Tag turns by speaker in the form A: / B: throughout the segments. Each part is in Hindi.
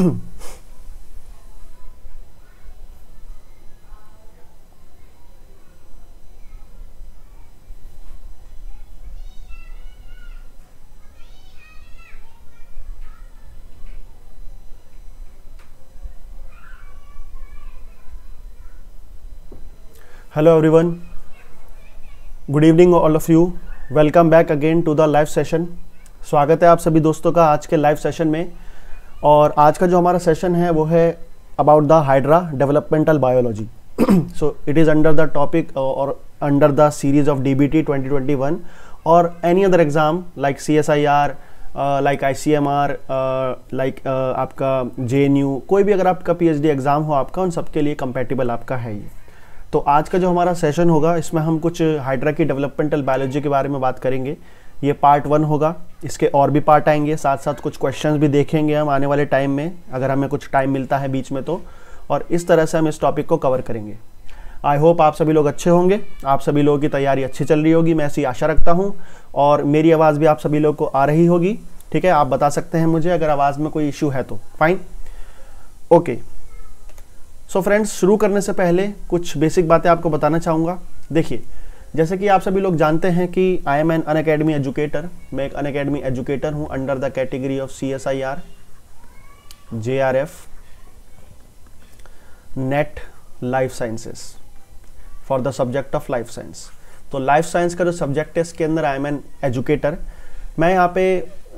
A: Hello everyone good evening all of you welcome back again to the live session स्वागत है आप सभी दोस्तों का आज के लाइव सेशन में और आज का जो हमारा सेशन है वो है about the hydra developmental biology so it is under the topic और under the series of D B T twenty twenty one और any other exam like C S I R like I C M R like आपका जे एन यू कोई भी अगर आपका पी एच डी एग्ज़ाम हो आपका उन सबके लिए कंपेटेबल आपका है ये तो आज का जो हमारा सेशन होगा इसमें हम कुछ हाइड्रा की डेवलपमेंटल बायोलॉजी के बारे में बात करेंगे ये पार्ट वन होगा इसके और भी पार्ट आएंगे साथ साथ कुछ क्वेश्चंस भी देखेंगे हम आने वाले टाइम में अगर हमें कुछ टाइम मिलता है बीच में तो और इस तरह से हम इस टॉपिक को कवर करेंगे आई होप आप सभी लोग अच्छे होंगे आप सभी लोगों की तैयारी अच्छी चल रही होगी मैं ऐसी आशा रखता हूँ और मेरी आवाज़ भी आप सभी लोग को आ रही होगी ठीक है आप बता सकते हैं मुझे अगर आवाज़ में कोई इशू है तो फाइन ओके सो फ्रेंड्स शुरू करने से पहले कुछ बेसिक बातें आपको बताना चाहूँगा देखिए जैसे कि आप सभी लोग जानते हैं कि I am an Unacademy educator मैं एक अन अकेडमी एजुकेटर हूं under the category of C S I R J R F NET life sciences for the subject of life science तो लाइफ साइंस का जो सब्जेक्ट है इसके अंदर आई एम एन एजुकेटर मैं यहाँ पे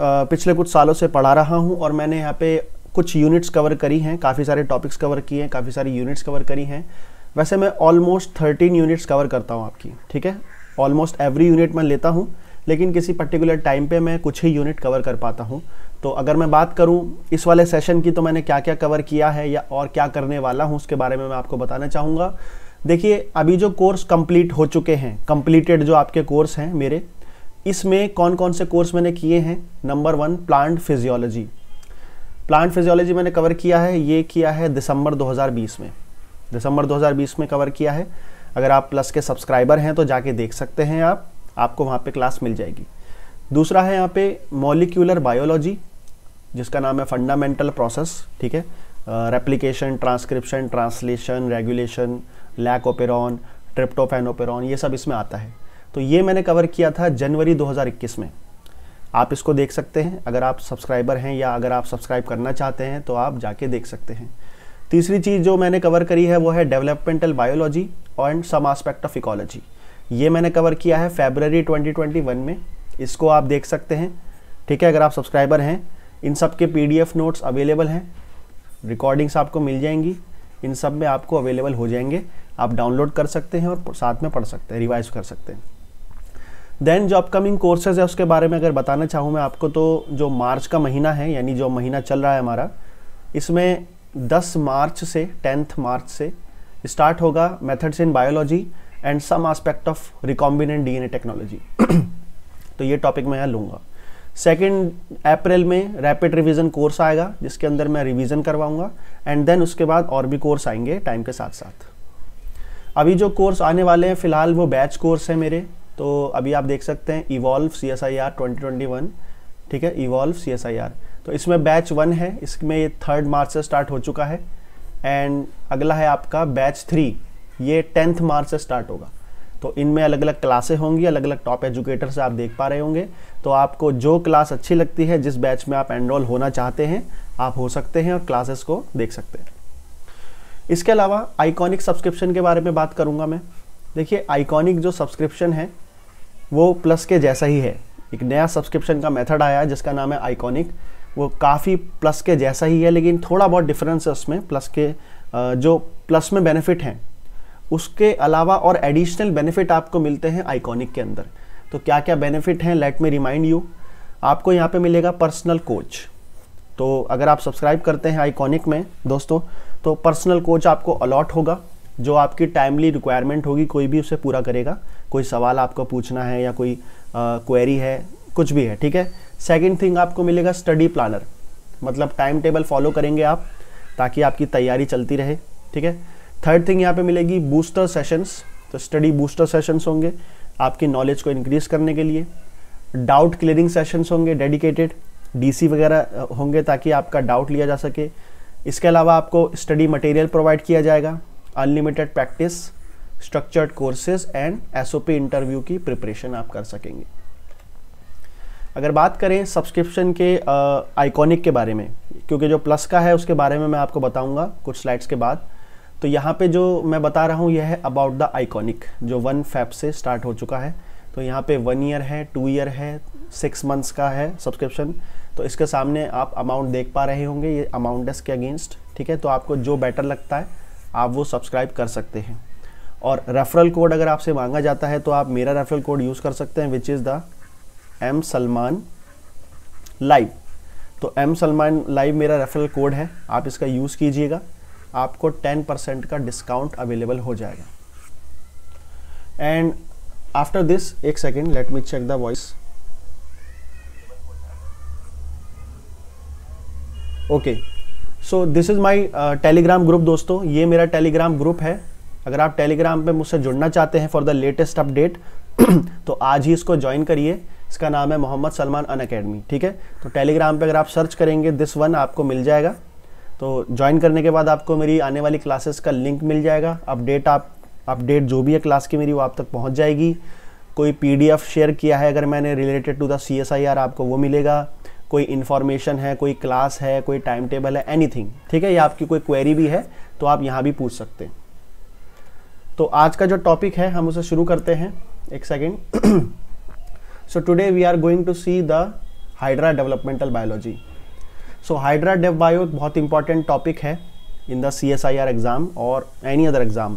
A: पिछले कुछ सालों से पढ़ा रहा हूँ और मैंने यहाँ पे कुछ यूनिट्स कवर करी हैं काफ़ी सारे टॉपिक्स कवर किए हैं काफ़ी सारी यूनिट्स कवर करी हैं वैसे मैं ऑलमोस्ट थर्टीन यूनिट्स कवर करता हूँ आपकी ठीक है ऑलमोस्ट एवरी यूनिट मैं लेता हूँ लेकिन किसी पर्टिकुलर टाइम पे मैं कुछ ही यूनिट कवर कर पाता हूँ तो अगर मैं बात करूँ इस वाले सेशन की तो मैंने क्या क्या कवर किया है या और क्या करने वाला हूँ उसके बारे में मैं आपको बताना चाहूँगा देखिए अभी जो कोर्स कंप्लीट हो चुके हैं कंप्लीटेड जो आपके कोर्स हैं मेरे इसमें कौन कौन से कोर्स मैंने किए हैं number one plant physiology plant physiology मैंने कवर किया है ये किया है दिसंबर 2020 में दिसंबर 2020 में कवर किया है अगर आप प्लस के सब्सक्राइबर हैं तो जाके देख सकते हैं आप आपको वहाँ पे क्लास मिल जाएगी दूसरा है यहाँ पे मोलिकुलर बायोलॉजी जिसका नाम है फंडामेंटल प्रोसेस ठीक है replication transcription translation regulation lac operon tryptophan operon ये सब इसमें आता है तो ये मैंने कवर किया था जनवरी 2021 में आप इसको देख सकते हैं अगर आप सब्सक्राइबर हैं या अगर आप सब्सक्राइब करना चाहते हैं तो आप जाके देख सकते हैं तीसरी चीज़ जो मैंने कवर करी है वो है developmental biology and some aspect of ecology ये मैंने कवर किया है फेबररी 2021 में इसको आप देख सकते हैं ठीक है अगर आप सब्सक्राइबर हैं इन सब के पी नोट्स अवेलेबल हैं रिकॉर्डिंग्स आपको मिल जाएंगी इन सब में आपको अवेलेबल हो जाएंगे आप डाउनलोड कर सकते हैं और साथ में पढ़ सकते हैं रिवाइज कर सकते हैं देन जो अपकमिंग कोर्सेज है उसके बारे में अगर बताना चाहूँ मैं आपको तो जो मार्च का महीना है यानी जो महीना चल रहा है हमारा इसमें दस मार्च से टेंथ मार्च से स्टार्ट होगा methods in biology and some aspect of recombinant DNA technology तो ये टॉपिक मैं यहाँ लूँगा सेकेंड अप्रैल में रैपिड रिवीजन कोर्स आएगा जिसके अंदर मैं रिवीजन करवाऊंगा एंड देन उसके बाद और भी कोर्स आएंगे टाइम के साथ साथ अभी जो कोर्स आने वाले हैं फिलहाल वो बैच कोर्स है मेरे तो अभी आप देख सकते हैं evolve C S I R twenty twenty one ठीक है evolve C S I R तो इसमें बैच वन है इसमें ये थर्ड मार्च से स्टार्ट हो चुका है एंड अगला है आपका बैच थ्री ये टेंथ मार्च से स्टार्ट होगा तो इनमें अलग अलग क्लासे होंगी अलग अलग टॉप एजुकेटर से आप देख पा रहे होंगे तो आपको जो क्लास अच्छी लगती है जिस बैच में आप एनरोल होना चाहते हैं आप हो सकते हैं और क्लासेस को देख सकते हैं इसके अलावा आइकॉनिक सब्सक्रिप्शन के बारे में बात करूंगा मैं देखिए आइकॉनिक जो सब्सक्रिप्शन है वो प्लस के जैसा ही है एक नया सब्सक्रिप्शन का मेथड आया है जिसका नाम है आइकॉनिक वो काफ़ी प्लस के जैसा ही है लेकिन थोड़ा बहुत डिफरेंस है उसमें प्लस के जो प्लस में बेनिफिट हैं उसके अलावा और एडिशनल बेनिफिट आपको मिलते हैं आइकॉनिक के अंदर तो क्या क्या बेनिफिट हैं लेट मी रिमाइंड यू आपको यहाँ पे मिलेगा पर्सनल कोच तो अगर आप सब्सक्राइब करते हैं आइकॉनिक में दोस्तों तो पर्सनल कोच आपको अलॉट होगा जो आपकी टाइमली रिक्वायरमेंट होगी कोई भी उसे पूरा करेगा कोई सवाल आपको पूछना है या कोई क्वेरी है कुछ भी है ठीक है सेकेंड थिंग आपको मिलेगा स्टडी प्लानर मतलब टाइम टेबल फॉलो करेंगे आप ताकि आपकी तैयारी चलती रहे ठीक है थर्ड थिंग यहाँ पे मिलेगी बूस्टर सेशंस तो स्टडी बूस्टर सेशंस होंगे आपकी नॉलेज को इंक्रीज करने के लिए डाउट क्लियरिंग सेशंस होंगे डेडिकेटेड डीसी वगैरह होंगे ताकि आपका डाउट लिया जा सके इसके अलावा आपको स्टडी मटेरियल प्रोवाइड किया जाएगा unlimited practice structured courses and S interview की प्रिपरेशन आप कर सकेंगे अगर बात करें सब्सक्रिप्शन के आइकॉनिक के बारे में क्योंकि जो प्लस का है उसके बारे में मैं आपको बताऊंगा कुछ स्लाइड्स के बाद तो यहाँ पे जो मैं बता रहा हूँ यह है अबाउट द आइकॉनिक जो वन फैप से स्टार्ट हो चुका है तो यहाँ पे वन ईयर है टू ईयर है सिक्स मंथ्स का है सब्सक्रिप्शन तो इसके सामने आप अमाउंट देख पा रहे होंगे ये अमाउंट डेस्क के अगेंस्ट ठीक है तो आपको जो बेटर लगता है आप वो सब्सक्राइब कर सकते हैं और रेफरल कोड अगर आपसे मांगा जाता है तो आप मेरा रेफरल कोड यूज़ कर सकते हैं which is the M Salman live तो एम सलमान लाइव मेरा रेफरल कोड है आप इसका यूज़ कीजिएगा आपको 10 परसेंट का डिस्काउंट अवेलेबल हो जाएगा एंड आफ्टर दिस एक second let me check the voice okay so this is my Telegram group दोस्तों ये मेरा टेलीग्राम ग्रुप है अगर आप टेलीग्राम पे मुझसे जुड़ना चाहते हैं फॉर द लेटेस्ट अपडेट तो आज ही इसको ज्वाइन करिए इसका नाम है मोहम्मद सलमान अन अकेडमी ठीक है तो टेलीग्राम पर अगर आप सर्च करेंगे दिस वन आपको मिल जाएगा तो ज्वाइन करने के बाद आपको मेरी आने वाली क्लासेस का लिंक मिल जाएगा अपडेट आप अपडेट जो भी है क्लास की मेरी वो आप तक पहुँच जाएगी कोई पी शेयर किया है अगर मैंने related to the C S I R आपको वो मिलेगा कोई इन्फॉर्मेशन है कोई क्लास है कोई टाइम टेबल है एनी ठीक है या आपकी कोई क्वेरी भी है तो आप यहाँ भी पूछ सकते हैं तो आज का जो टॉपिक है हम उसे शुरू करते हैं एक second so today we are going to see the hydra developmental biology so hydra Dev bio बहुत इंपॉर्टेंट टॉपिक है in the C S I R exam और एनी अदर एग्जाम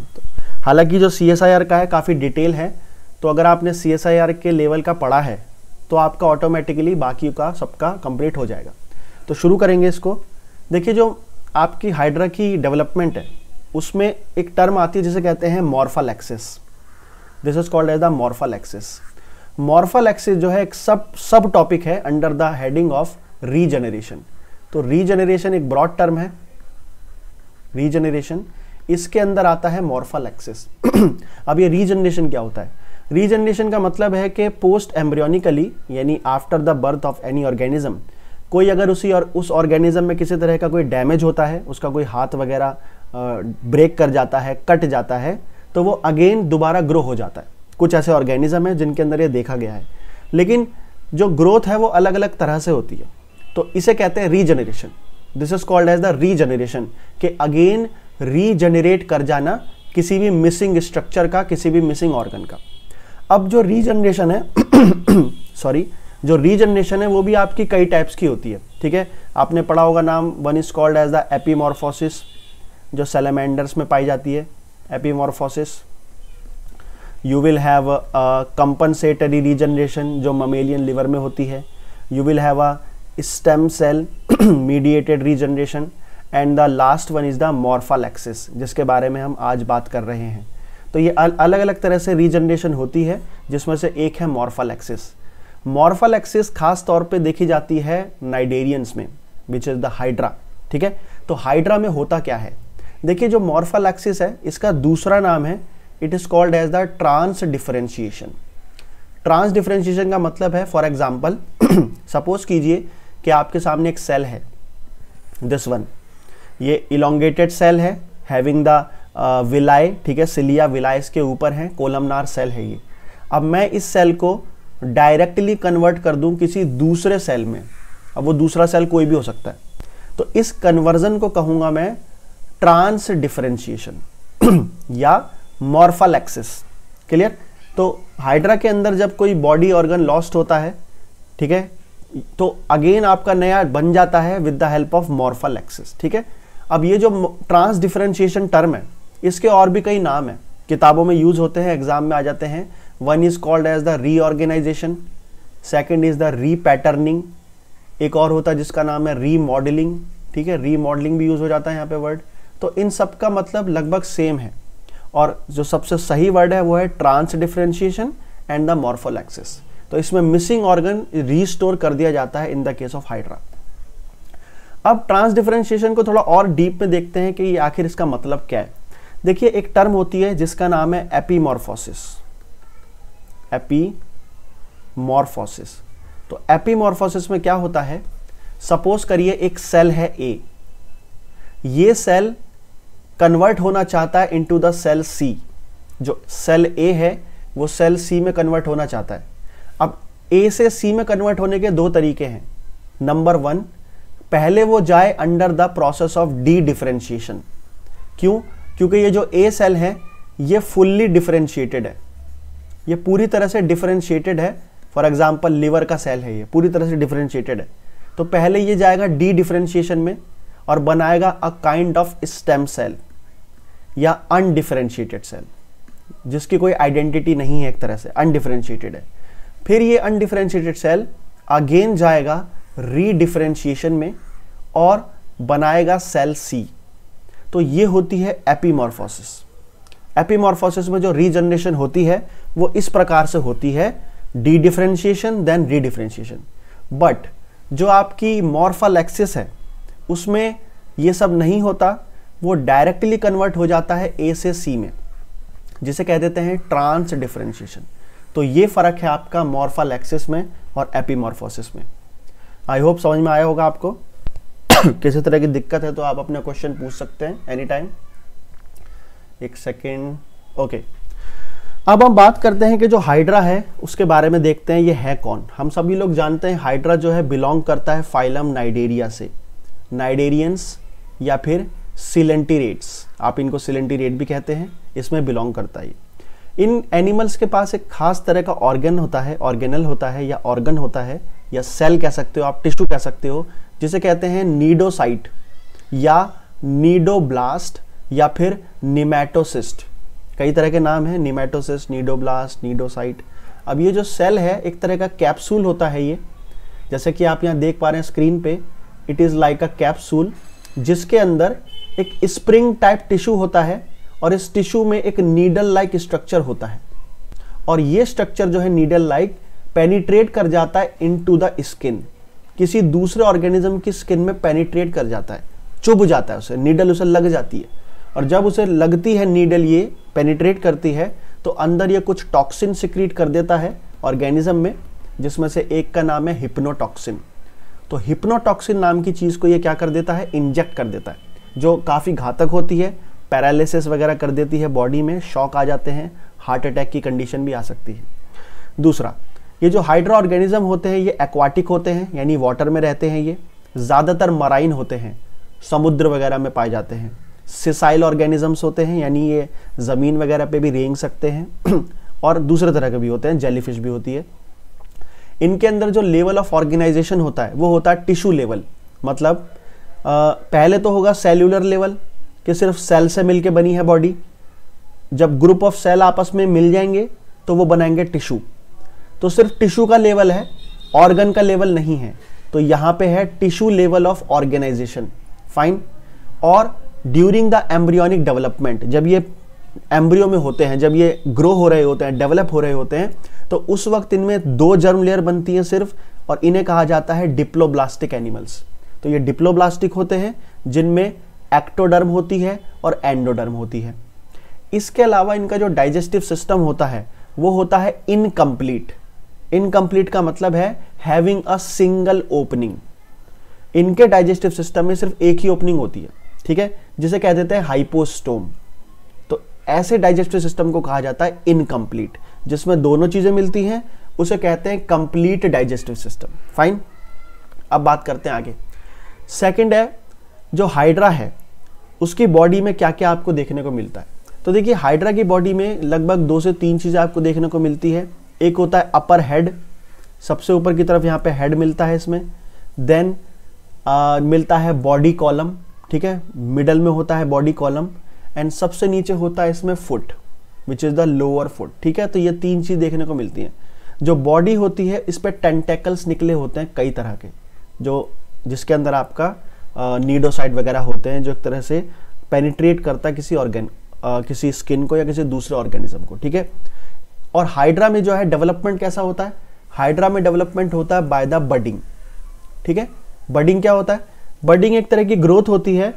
A: हालांकि जो सी एस आई आर का है काफ़ी डिटेल है तो अगर आपने सी एस आई आर के लेवल का पढ़ा है तो आपका ऑटोमेटिकली बाकी का सबका कंप्लीट हो जाएगा तो शुरू करेंगे इसको देखिए जो आपकी हाइड्रा की डेवलपमेंट है उसमें एक टर्म आती है जिसे कहते हैं morphallaxis this is called as the morphallaxis morphallaxis जो है एक सब सब टॉपिक है under the heading of regeneration तो रीजनरेशन एक ब्रॉड टर्म है रीजनरेशन इसके अंदर आता है मॉर्फल एक्सिस अब ये रीजनरेशन क्या होता है रीजनरेशन का मतलब है कि पोस्ट एम्ब्रियोनिकली यानी after the birth of any organism कोई अगर उसी और उस ऑर्गेनिज्म में किसी तरह का कोई डैमेज होता है उसका कोई हाथ वगैरह ब्रेक कर जाता है कट जाता है तो वो अगेन दोबारा ग्रो हो जाता है कुछ ऐसे ऑर्गेनिज्म हैं जिनके अंदर ये देखा गया है लेकिन जो ग्रोथ है वो अलग अलग तरह से होती है तो इसे कहते हैं regeneration this is called as the regeneration के अगेन रीजनरेट कर जाना किसी भी मिसिंग स्ट्रक्चर का किसी भी मिसिंग ऑर्गन का अब जो रीजनरेशन है सॉरी जो रीजनरेशन है वो भी आपकी कई टाइप्स की होती है ठीक है आपने पढ़ा होगा नाम one is called as the epimorphosis जो सेलेमेंडर्स में पाई जाती है epimorphosis you will have a compensatory regeneration जो ममेलियन लिवर में होती है you will have a stem cell mediated regeneration and the last one is the morphallaxis जिसके बारे में हम आज बात कर रहे हैं तो ये अलग अलग तरह से रीजनरेशन होती है जिसमें से एक है मॉर्फल एक्सिस मॉर्फल एक्सिस खास तौर पे देखी जाती है नाइडेरियंस में विच इज़ द हाइड्रा ठीक है तो हाइड्रा में होता क्या है देखिए जो मॉर्फल एक्सिस है इसका दूसरा नाम है it is called as the transdifferentiation transdifferentiation का मतलब है फॉर एग्जाम्पल सपोज कीजिए कि आपके सामने एक सेल है दिस वन ये इलोंगेटेड सेल है हैविंग द विलाय ठीक है सिलिया विलाय इसके ऊपर है कोलमनार सेल है ये अब मैं इस सेल को डायरेक्टली कन्वर्ट कर दूं किसी दूसरे सेल में अब वो दूसरा सेल कोई भी हो सकता है तो इस कन्वर्जन को कहूँगा मैं ट्रांस डिफरेंशिएशन या मॉर्फल एक्सिस क्लियर तो हाइड्रा के अंदर जब कोई बॉडी ऑर्गन लॉस्ट होता है ठीक है तो अगेन आपका नया बन जाता है with the help of morphallaxis ठीक है अब ये जो ट्रांस डिफरेंशिएशन टर्म है इसके और भी कई नाम है किताबों में यूज होते हैं एग्जाम में आ जाते हैं one is called as the reorganisation second is the repatterning एक और होता है जिसका नाम है रीमॉडलिंग ठीक है रीमॉडलिंग भी यूज हो जाता है यहाँ पे वर्ड तो इन सब का मतलब लगभग सेम है और जो सबसे सही वर्ड है वो है transdifferentiation and the morphallaxis तो इसमें मिसिंग ऑर्गन रीस्टोर कर दिया जाता है in the case of hydra अब ट्रांस डिफ्रेंशिएशन को थोड़ा और डीप में देखते हैं कि ये आखिर इसका मतलब क्या है देखिए एक टर्म होती है जिसका नाम है एपीमॉर्फोसिस एपीमॉर्फोसिस तो एपीमॉर्फोसिस में क्या होता है सपोज करिए एक सेल है ए ये सेल कन्वर्ट होना चाहता है इनटू द सेल सी जो सेल ए है वो सेल सी में कन्वर्ट होना चाहता है अब ए से सी में कन्वर्ट होने के दो तरीके हैं नंबर वन पहले वो जाए under the process of dedifferentiation क्यों क्योंकि ये जो ए सेल है ये फुल्ली डिफ्रेंशिएटेड है ये पूरी तरह से डिफ्रेंशिएटेड है फॉर एग्जाम्पल लिवर का सेल है ये पूरी तरह से डिफ्रेंशिएटेड है तो पहले ये जाएगा डी डिफ्रेंशिएशन में और बनाएगा a kind of stem cell या अनडिफ्रेंशिएटेड सेल जिसकी कोई आइडेंटिटी नहीं है एक तरह से अनडिफ्रेंशिएटेड है फिर ये अनडिफ्रेंशिएटेड सेल अगेन जाएगा रीडिफ्रेंशिएशन में और बनाएगा सेल सी तो ये होती है एपीमॉर्फोसिस एपीमॉर्फोसिस में जो रीजनरेशन होती है वो इस प्रकार से होती है dedifferentiation then redifferentiation but जो आपकी मॉर्फल एक्सिस है उसमें ये सब नहीं होता वो डायरेक्टली कन्वर्ट हो जाता है ए से सी में जिसे कह देते हैं ट्रांस डिफ्रेंशिएशन तो ये फ़र्क है आपका मॉर्फल एक्सिस में और एपीमॉर्फोसिस में आई होप समझ में आया होगा आपको किसी तरह की दिक्कत है तो आप अपना क्वेश्चन पूछ सकते हैं एनी टाइम एक सेकेंड ओके अब हम बात करते हैं कि जो हाइड्रा है उसके बारे में देखते हैं ये है कौन हम सभी लोग जानते हैं हाइड्रा जो है बिलोंग करता है फाइलम नाइडेरिया से नाइडेरियंस या फिर सिलेंटीरेट्स आप इनको सिलेंटीरेट भी कहते हैं इसमें बिलोंग करता है इन एनिमल्स के पास एक खास तरह का ऑर्गन होता है ऑर्गेनल होता है या ऑर्गन होता है या सेल कह सकते हो आप टिश्यू कह सकते हो जिसे कहते हैं नीडोसाइट या नीडोब्लास्ट या फिर निमेटोसिस्ट कई तरह के नाम हैं निमेटोसिस्ट नीडोब्लास्ट नीडोसाइट अब ये जो सेल है एक तरह का कैप्सूल होता है ये जैसे कि आप यहाँ देख पा रहे हैं स्क्रीन पे it is like a capsule जिसके अंदर एक स्प्रिंग टाइप टिश्यू होता है और इस टिश्यू में एक नीडल लाइक स्ट्रक्चर होता है और ये स्ट्रक्चर जो है नीडल लाइक पेनिट्रेट कर जाता है इन टू द स्किन किसी दूसरे ऑर्गेनिज्म की स्किन में पेनिट्रेट कर जाता है चुभ जाता है उसे नीडल उसे लग जाती है और जब उसे लगती है नीडल ये पेनिट्रेट करती है तो अंदर ये कुछ टॉक्सिन सिक्रीट कर देता है ऑर्गेनिज्म में जिसमें से एक का नाम है हिप्नोटॉक्सिन तो हिप्नोटॉक्सिन नाम की चीज़ को ये क्या कर देता है इंजेक्ट कर देता है जो काफ़ी घातक होती है पैरालिसिस वगैरह कर देती है बॉडी में शॉक आ जाते हैं हार्ट अटैक की कंडीशन भी आ सकती है दूसरा ये जो हाइड्रो ऑर्गेनिज्म होते हैं ये एक्वाटिक होते हैं यानी वाटर में रहते हैं ये ज़्यादातर मराइन होते हैं समुद्र वगैरह में पाए जाते हैं सिसाइल ऑर्गेनिजम्स होते हैं यानी ये ज़मीन वगैरह पे भी रेंग सकते हैं और दूसरे तरह के भी होते हैं जेलीफिश भी होती है इनके अंदर जो लेवल ऑफ ऑर्गेनाइजेशन होता है वो होता है टिश्यू लेवल मतलब आ, पहले तो होगा सेल्युलर लेवल कि सिर्फ सेल से मिलके बनी है बॉडी जब ग्रुप ऑफ सेल आपस में मिल जाएंगे तो वो बनाएंगे टिश्यू तो सिर्फ टिश्यू का लेवल है ऑर्गन का लेवल नहीं है तो यहाँ पे है tissue level of organisation fine और ड्यूरिंग द एम्ब्रियोनिक डेवलपमेंट जब ये एम्ब्रियो में होते हैं जब ये ग्रो हो रहे होते हैं डेवलप हो रहे होते हैं तो उस वक्त इनमें दो जर्म लेयर बनती हैं सिर्फ और इन्हें कहा जाता है डिप्लोब्लास्टिक एनिमल्स तो ये डिप्लोब्लास्टिक होते हैं जिनमें एक्टोडर्म होती है और एंडोडर्म होती है इसके अलावा इनका जो डाइजेस्टिव सिस्टम होता है वो होता है इनकम्प्लीट इनकम्प्लीट का मतलब है हैविंग अ सिंगल ओपनिंग इनके डाइजेस्टिव सिस्टम में सिर्फ एक ही ओपनिंग होती है ठीक है जिसे कह देते हैं हाइपोस्टोम ऐसे डाइजेस्टिव सिस्टम को कहा जाता है इनकम्प्लीट जिसमें दोनों चीज़ें मिलती हैं उसे कहते हैं कंप्लीट डाइजेस्टिव सिस्टम फाइन अब बात करते हैं आगे सेकंड है जो हाइड्रा है उसकी बॉडी में क्या क्या आपको देखने को मिलता है तो देखिए हाइड्रा की बॉडी में लगभग दो से तीन चीज़ें आपको देखने को मिलती है एक होता है अपर हेड सबसे ऊपर की तरफ यहाँ पे हेड मिलता है इसमें देन आ, मिलता है बॉडी कॉलम ठीक है मिडल में होता है बॉडी कॉलम एंड सबसे नीचे होता है इसमें foot which is the lower foot ठीक है तो ये तीन चीज़ देखने को मिलती हैं जो बॉडी होती है इस पर टेंटेकल्स निकले होते हैं कई तरह के जो जिसके अंदर आपका नीडोसाइड वगैरह होते हैं जो एक तरह से पेनिट्रेट करता है किसी ऑर्गेन किसी स्किन को या किसी दूसरे ऑर्गेनिज्म को ठीक है और हाइड्रा में जो है डेवलपमेंट कैसा होता है हाइड्रा में डेवलपमेंट होता है बाय द बडिंग ठीक है बडिंग क्या होता है बडिंग एक तरह की ग्रोथ होती है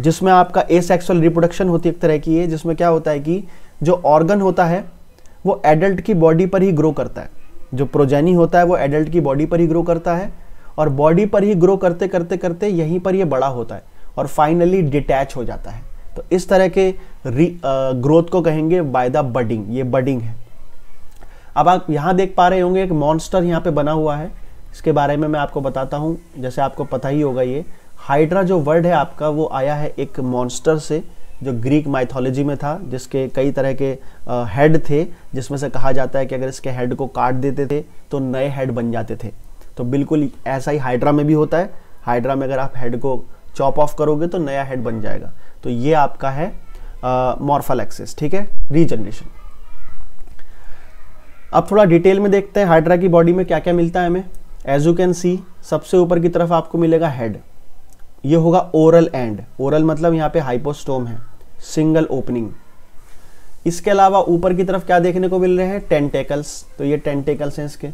A: जिसमें आपका ए सेक्सुअल रिप्रोडक्शन होती है एक तरह की है जिसमें क्या होता है कि जो ऑर्गन होता है वो एडल्ट की बॉडी पर ही ग्रो करता है जो प्रोजेनी होता है वो एडल्ट की बॉडी पर ही ग्रो करता है और बॉडी पर ही ग्रो करते करते करते यहीं पर ये बड़ा होता है और फाइनली डिटैच हो जाता है तो इस तरह के ग्रोथ को कहेंगे बाय द बडिंग ये बडिंग है अब आप यहाँ देख पा रहे होंगे एक मॉन्स्टर यहाँ पे बना हुआ है इसके बारे में मैं आपको बताता हूँ जैसे आपको पता ही होगा ये हाइड्रा जो वर्ड है आपका वो आया है एक मॉन्स्टर से जो ग्रीक माइथोलॉजी में था जिसके कई तरह के हेड थे जिसमें से कहा जाता है कि अगर इसके हेड को काट देते थे तो नए हेड बन जाते थे तो बिल्कुल ऐसा ही हाइड्रा में भी होता है हाइड्रा में अगर आप हेड को चॉप ऑफ करोगे तो नया हेड बन जाएगा तो ये आपका है मॉर्फल एक्सेस ठीक है रीजनरेशन अब थोड़ा डिटेल में देखते हैं हाइड्रा की बॉडी में क्या क्या मिलता है हमें एज यू कैन सी सबसे ऊपर की तरफ आपको मिलेगा हेड ये होगा ओरल एंड ओरल मतलब यहाँ पे हाइपोस्टोम है सिंगल ओपनिंग इसके अलावा ऊपर की तरफ क्या देखने को मिल रहे हैं टेंटेकल्स तो ये टेंटेकल्स हैं इसके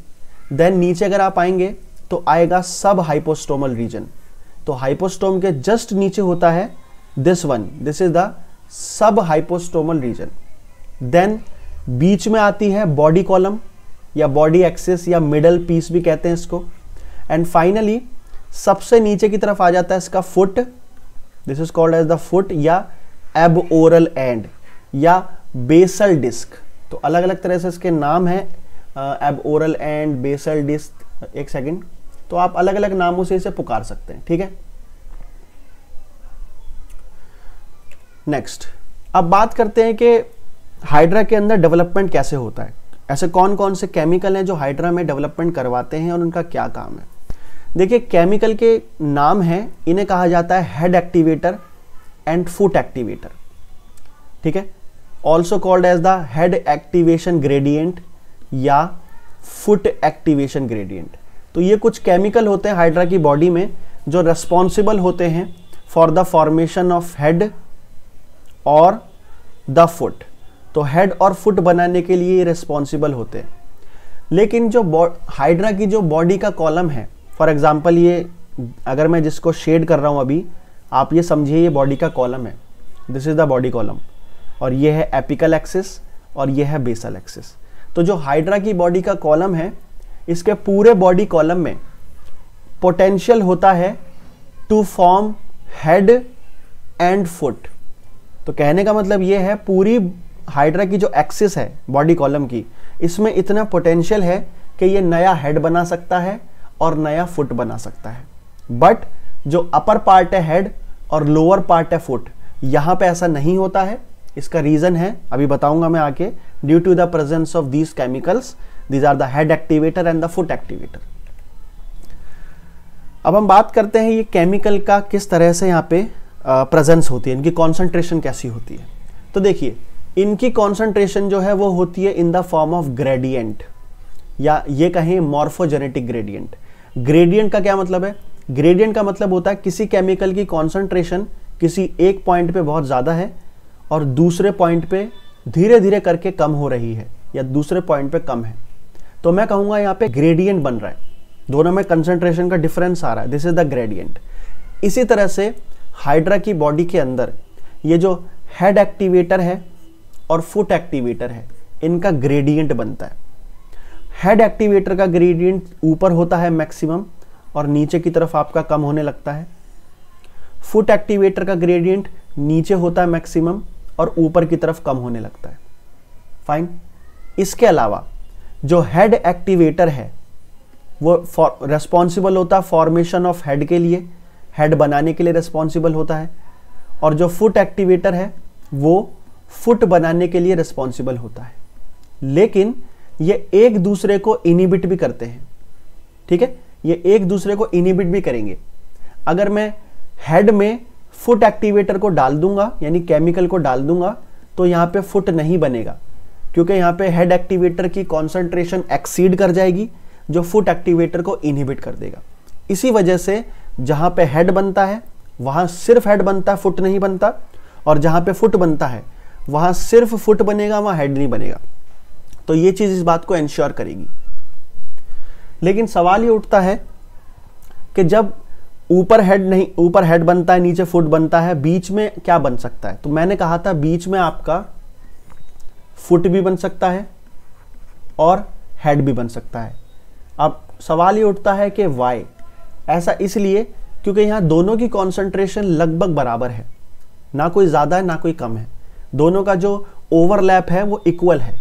A: देन नीचे अगर आप आएंगे तो आएगा सब हाइपोस्टोमल रीजन तो हाइपोस्टोम के जस्ट नीचे होता है this one this is the sub hypostomal region then बीच में आती है बॉडी कॉलम या बॉडी एक्सेस या मिडल पीस भी कहते हैं इसको एंड फाइनली सबसे नीचे की तरफ आ जाता है इसका foot this is called as the foot या एब ओरल एंड या बेसल डिस्क तो अलग अलग तरह से इसके नाम है aboral end basal disc एक सेकेंड तो आप अलग अलग नामों से इसे पुकार सकते हैं ठीक है नेक्स्ट अब बात करते हैं कि हाइड्रा के अंदर डेवलपमेंट कैसे होता है ऐसे कौन कौन से केमिकल हैं जो हाइड्रा में डेवलपमेंट करवाते हैं और उनका क्या काम है देखिए केमिकल के नाम हैं इन्हें कहा जाता है head activator and foot activator ठीक है also called as the head activation gradient या फुट एक्टिवेशन ग्रेडियंट तो ये कुछ केमिकल होते हैं हाइड्रा की बॉडी में जो रेस्पॉन्सिबल होते हैं for the formation of head और द फुट तो हेड और फुट बनाने के लिए रेस्पॉन्सिबल होते हैं लेकिन जो हाइड्रा की जो बॉडी का कॉलम है फॉर एग्ज़ाम्पल ये अगर मैं जिसको शेड कर रहा हूँ अभी आप ये समझिए ये बॉडी का कॉलम है this is the body column और ये है एपिकल एक्सिस और ये है बेसल एक्सिस तो जो हाइड्रा की बॉडी का कॉलम है इसके पूरे बॉडी कॉलम में पोटेंशियल होता है to form head and foot तो कहने का मतलब ये है पूरी हाइड्रा की जो एक्सिस है बॉडी कॉलम की इसमें इतना पोटेंशियल है कि ये नया हेड बना सकता है और नया फुट बना सकता है बट जो अपर पार्ट है हेड और लोअर पार्ट है फुट यहाँ पे ऐसा नहीं होता है इसका रीज़न है अभी बताऊंगा मैं आके due to the presence of these chemicals these are the head activator and the foot activator अब हम बात करते हैं ये केमिकल का किस तरह से यहाँ पे प्रेजेंस होती है इनकी कॉन्सेंट्रेशन कैसी होती है तो देखिए इनकी कॉन्सेंट्रेशन जो है वो होती है in the form of gradient या ये कहें मॉर्फोजेनेटिक ग्रेडियंट ग्रेडियंट का क्या मतलब है ग्रेडियंट का मतलब होता है किसी केमिकल की कॉन्सेंट्रेशन किसी एक पॉइंट पे बहुत ज़्यादा है और दूसरे पॉइंट पे धीरे धीरे करके कम हो रही है या दूसरे पॉइंट पे कम है तो मैं कहूँगा यहाँ पे ग्रेडियंट बन रहा है दोनों में कंसंट्रेशन का डिफरेंस आ रहा है दिस इज द ग्रेडियंट इसी तरह से हाइड्रा की बॉडी के अंदर ये जो हेड एक्टिवेटर है और फुट एक्टिवेटर है इनका ग्रेडियंट बनता है हेड एक्टिवेटर का ग्रेडियंट ऊपर होता है मैक्सिमम और नीचे की तरफ आपका कम होने लगता है फुट एक्टिवेटर का ग्रेडियंट नीचे होता है मैक्सिमम और ऊपर की तरफ कम होने लगता है फाइन इसके अलावा जो हेड एक्टिवेटर है वो रेस्पॉन्सिबल होता है फॉर्मेशन ऑफ हेड के लिए हेड बनाने के लिए रेस्पॉन्सिबल होता है और जो फुट एक्टिवेटर है वो फुट बनाने के लिए रेस्पॉन्सिबल होता है लेकिन ये एक दूसरे को इनिबिट भी करते हैं ठीक है ये एक दूसरे को इनिबिट भी करेंगे अगर मैं हेड में फुट एक्टिवेटर को डाल दूंगा यानी केमिकल को डाल दूंगा तो यहां पे फुट नहीं बनेगा क्योंकि यहां पे हेड एक्टिवेटर की कॉन्सेंट्रेशन एक्सीड कर जाएगी जो फुट एक्टिवेटर को इनहिबिट कर देगा इसी वजह से जहाँ पे हेड बनता है वहां सिर्फ हेड बनता है फुट नहीं बनता और जहां पे फुट बनता है वहां सिर्फ फुट बनेगा वहां हेड नहीं बनेगा तो ये चीज़ इस बात को इंश्योर करेगी लेकिन सवाल ये उठता है कि जब ऊपर हेड नहीं ऊपर हेड बनता है नीचे फुट बनता है बीच में क्या बन सकता है तो मैंने कहा था बीच में आपका फुट भी बन सकता है और हेड भी बन सकता है अब सवाल ये उठता है कि वाई ऐसा इसलिए क्योंकि यहां दोनों की कॉन्सेंट्रेशन लगभग बराबर है ना कोई ज़्यादा है ना कोई कम है दोनों का जो ओवरलैप है वो इक्वल है